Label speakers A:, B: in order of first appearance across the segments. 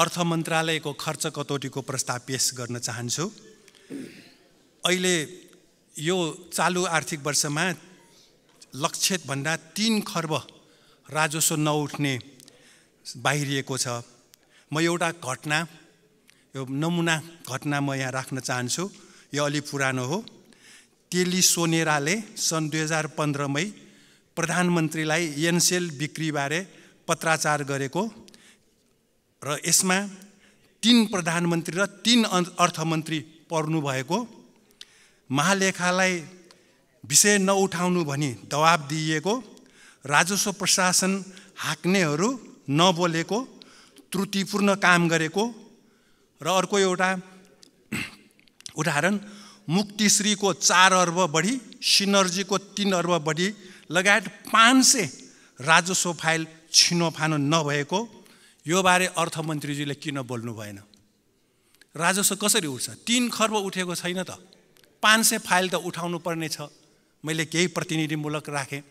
A: अर्थ मन्त्रालयको खर्च कटौतीको प्रस्ताव पेस गर्न चाहन्छु अहिले यो चालु आर्थिक वर्षमा लक्षितभन्दा तिन खर्ब राजस्व नउठ्ने बाहिरिएको छ म एउटा घटना यो नमुना घटना म यहाँ राख्न चाहन्छु यो अलि पुरानो हो तेली सोनेराले सन् दुई हजार पन्ध्रमै प्रधानमन्त्रीलाई एनसेल बिक्रीबारे पत्राचार गरेको र यसमा तिन प्रधानमन्त्री र तिन अर्थमन्त्री पर्नुभएको महालेखालाई विषय नउठाउनु भनी दबाब दिइएको राजस्व प्रशासन हाक्नेहरू नबोलेको त्रुटिपूर्ण काम गरेको र अर्को एउटा उदाहरण मुक्तिश्रीको चार अर्ब बढी सिनर्जीको तिन अर्ब बढी लगायत पाँच सय राजस्व फाइल छिनोफानो नभएको यो योबारे अर्थमन्त्रीजीले किन बोल्नु भएन राजस्व कसरी उठ्छ तिन खर्ब उठेको छैन त पाँच सय फाइल त उठाउनु पर्ने छ मैले केही प्रतिनिधिमूलक राखेँ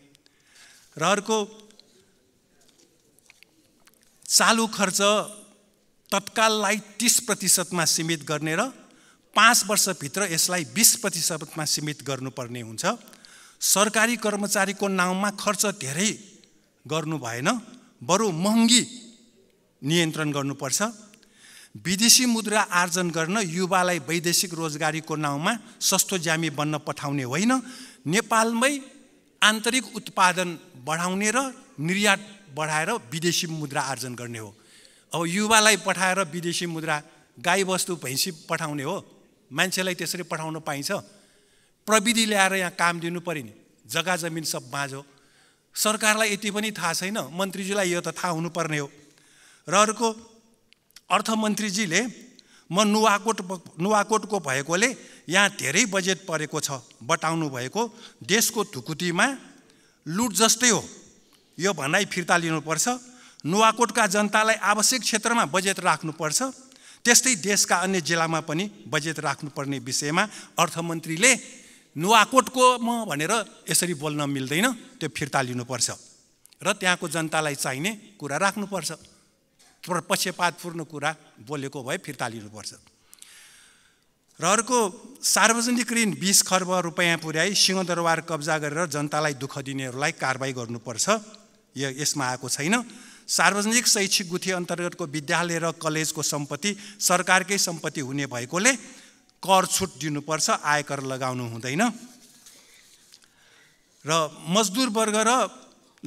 A: र अर्को चालु खर्च तत्काललाई तिस प्रतिशतमा सीमित गर्ने र पाँच वर्षभित्र यसलाई बिस प्रतिशतमा सीमित गर्नुपर्ने हुन्छ सरकारी कर्मचारीको नाउँमा खर्च धेरै गर्नु भएन बरु महँगी नियन्त्रण गर्नुपर्छ विदेशी मुद्रा आर्जन गर्न युवालाई वैदेशिक रोजगारीको नाउँमा सस्तो ज्यामी बन्न पठाउने होइन नेपालमै आन्तरिक उत्पादन बढाउने र निर्यात बढाएर विदेशी मुद्रा आर्जन गर्ने हो अब युवालाई पठाएर विदेशी मुद्रा गाईबस्तु भैँसी पठाउने हो मान्छेलाई त्यसरी पठाउन पाइन्छ प्रविधि ल्याएर यहाँ काम दिनु पऱ्यो नि जग्गा जमिन सब बाँझो सरकारलाई यति पनि थाहा छैन मन्त्रीजीलाई यो त थाहा हुनुपर्ने हो र अर्को अर्थमन्त्रीजीले म नुवाकोट नुवाकोटको भएकोले यहाँ धेरै बजेट परेको छ बटाउनु भएको देशको थुकुटीमा लुट जस्तै हो यो भनाइ फिर्ता लिनुपर्छ नुवाकोटका जनतालाई आवश्यक क्षेत्रमा बजेट राख्नुपर्छ त्यस्तै देशका अन्य जिल्लामा पनि बजेट राख्नुपर्ने विषयमा अर्थमन्त्रीले नुवाकोटको म भनेर यसरी बोल्न मिल्दैन त्यो फिर्ता लिनुपर्छ र त्यहाँको जनतालाई चाहिने कुरा राख्नुपर्छ पक्षपातपूर्ण कुरा बोलेको भए फिर्ता लिनुपर्छ र अर्को सार्वजनिक ऋण बिस खर्ब रुपियाँ पुर्याई सिंहदरबार कब्जा गरेर जनतालाई दुःख दिनेहरूलाई कारवाही गर्नुपर्छ यो यसमा आएको छैन सार्वजनिक शैक्षिक गुठी अन्तर्गतको विद्यालय र कलेजको सम्पत्ति सरकारकै सम्पत्ति हुने भएकोले कर छुट दिनुपर्छ आयकर लगाउनु हुँदैन र मजदुर वर्ग र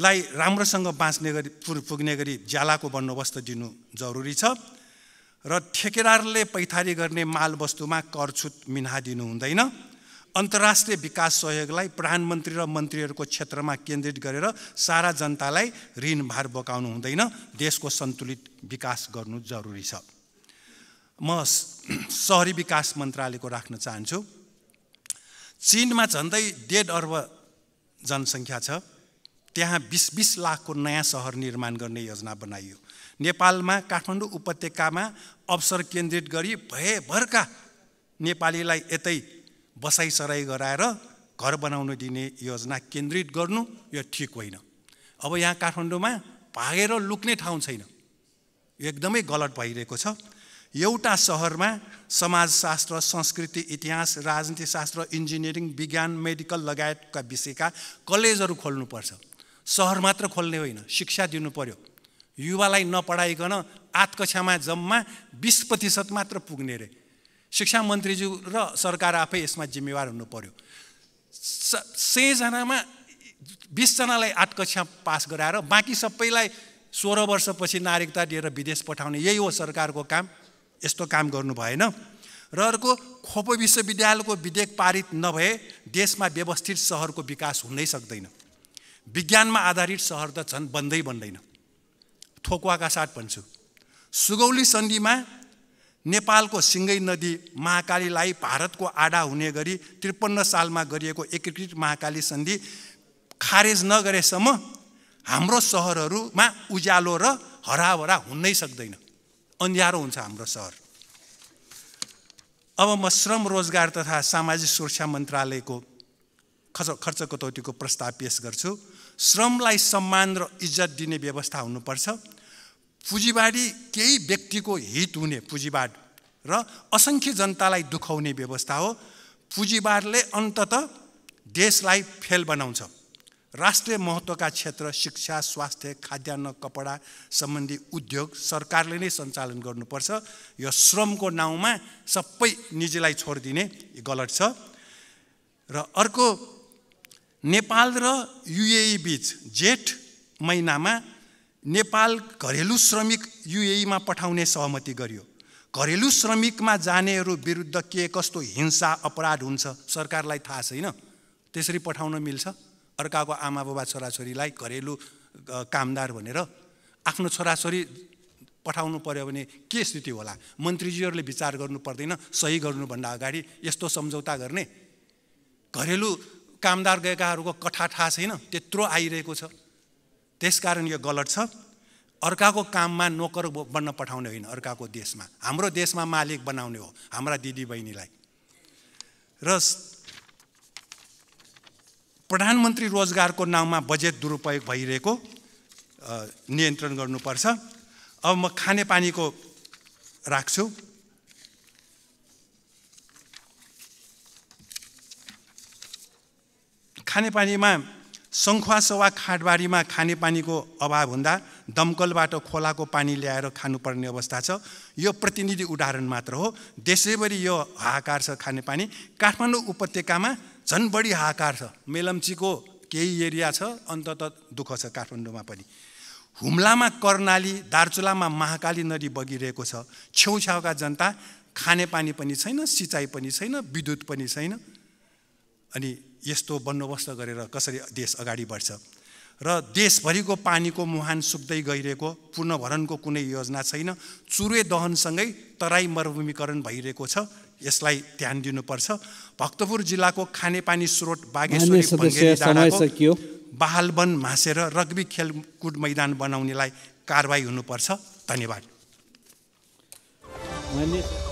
A: लाई राम्रोसँग बाँच्ने गरी पुग्ने गरी ज्यालाको बन्दोबस्त दिनु जरुरी छ र ठेकेदारले पैथारी गर्ने मालवस्तुमा करछुत मिना दिनु हुँदैन अन्तर्राष्ट्रिय विकास सहयोगलाई प्रधानमन्त्री र मन्त्रीहरूको क्षेत्रमा केन्द्रित गरेर सारा जनतालाई ऋण भार बोकाउनु हुँदैन देशको सन्तुलित विकास गर्नु जरुरी छ म सहरी विकास मन्त्रालयको राख्न चाहन्छु चिनमा झन्डै डेढ अर्ब जनसङ्ख्या छ त्यहाँ बिस बिस लाखको नयाँ सहर निर्माण गर्ने योजना बनाइयो नेपालमा काठमाडौँ उपत्यकामा अवसर केन्द्रित गरी भएभरका नेपालीलाई यतै बसाइसराई गराएर घर बनाउन दिने योजना केन्द्रित गर्नु यो ठिक होइन अब यहाँ काठमाडौँमा भागेर लुक्ने ठाउँ छैन एकदमै गलत भइरहेको छ एउटा सहरमा समाजशास्त्र संस्कृति इतिहास राजनीतिशास्त्र इन्जिनियरिङ विज्ञान मेडिकल लगायतका विषयका कलेजहरू खोल्नुपर्छ सहर मात्र खोल्ने होइन शिक्षा दिनु पर्यो युवालाई नपढाइकन आत्कक्षामा जम्मा बिस प्रतिशत मात्र पुग्ने रे शिक्षा मन्त्रीज्यू र सरकार आफै यसमा जिम्मेवार हुनु पर्यो सयजनामा बिसजनालाई आठ कक्षा पास गराएर बाँकी सबैलाई सोह्र वर्षपछि नागरिकता दिएर विदेश पठाउने यही हो सरकारको काम यस्तो काम गर्नु भएन र अर्को खोपो विश्वविद्यालयको विधेयक पारित नभए देशमा व्यवस्थित सहरको विकास हुनै सक्दैन विज्ञानमा आधारित सहर त छन् बन्दै बन्दैन थोकुवाका साथ भन्छु सुगौली सन्धिमा नेपालको सिङ्गै नदी महाकालीलाई भारतको आडा हुने गरी त्रिपन्न सालमा गरिएको एकीकृत महाकाली सन्धि खारेज नगरेसम्म हाम्रो सहरहरूमा उज्यालो र हराभरा हुनै सक्दैन अन्ध्यारो हुन्छ हाम्रो सहर अब म श्रम रोजगार तथा सामाजिक सुरक्षा मन्त्रालयको खर्च खर्च कटौतीको प्रस्ताव पेस गर्छु श्रमलाई सम्मान र इज्जत दिने व्यवस्था हुनुपर्छ पुँजीवाडी केही व्यक्तिको हित हुने पुँजीवाड र असङ्ख्य जनतालाई दुखाउने व्यवस्था हो पुँजीवाडले अन्तत देशलाई फेल बनाउँछ राष्ट्रिय महत्त्वका क्षेत्र शिक्षा स्वास्थ्य खाद्यान्न कपडा सम्बन्धी उद्योग सरकारले नै सञ्चालन गर्नुपर्छ यो श्रमको नाउँमा सबै निजीलाई छोडिदिने गलत छ र अर्को नेपाल र युएई बिच जेठ महिनामा नेपाल घरेलु श्रमिक युएईमा पठाउने सहमति गरियो घरेलु श्रमिकमा जानेहरू विरुद्ध के कस्तो हिंसा अपराध हुन्छ सरकारलाई थाहा छैन त्यसरी पठाउन मिल्छ अर्काको आमा बाबा छोराछोरीलाई घरेलु कामदार भनेर आफ्नो छोराछोरी पठाउनु पर्यो भने के स्थिति होला मन्त्रीजीहरूले विचार गर्नु पर्दैन सही गर्नुभन्दा अगाडि यस्तो सम्झौता गर्ने घरेलु कामदार गएकाहरूको कथा थाहा छैन त्यत्रो आइरहेको छ त्यसकारण यो गलत छ अर्काको काममा नोकर बन्न पठाउने होइन अर्काको देशमा हाम्रो देशमा मालिक बनाउने हो हाम्रा दिदीबहिनीलाई र प्रधानमन्त्री रोजगारको नाउँमा बजेट दुरुपयोग भइरहेको नियन्त्रण गर्नुपर्छ अब म खानेपानीको राख्छु खानेपानीमा सङ्खुवास सवा खाटबारीमा खानेपानीको अभाव हुँदा दमकलबाट खोलाको पानी ल्याएर खानुपर्ने अवस्था छ यो प्रतिनिधि उदाहरण मात्र हो देशैभरि यो हाहाकार छ खानेपानी काठमाडौँ उपत्यकामा झन् बढी हाहाकार छ मेलम्चीको केही एरिया छ अन्तत दुःख छ काठमाडौँमा पनि हुम्लामा कर्णाली दार्चुलामा महाकाली नदी बगिरहेको छ छेउछाउका जनता खानेपानी पनि छैन सिँचाइ पनि छैन विद्युत पनि छैन अनि यस्तो बन्दोबस्त गरेर कसरी देश अगाडि बढ्छ र देशभरिको पानीको मुहान सुक्दै गइरहेको पुनर्भरणको कुनै योजना छैन चुरे दहनसँगै तराई मरुभूमिकरण भइरहेको छ यसलाई ध्यान दिनुपर्छ भक्तपुर जिल्लाको खानेपानी स्रोत बागेश्वरी बहालवन मासेर रग्बी खेलकुद मैदान बनाउनेलाई कारवाही हुनुपर्छ धन्यवाद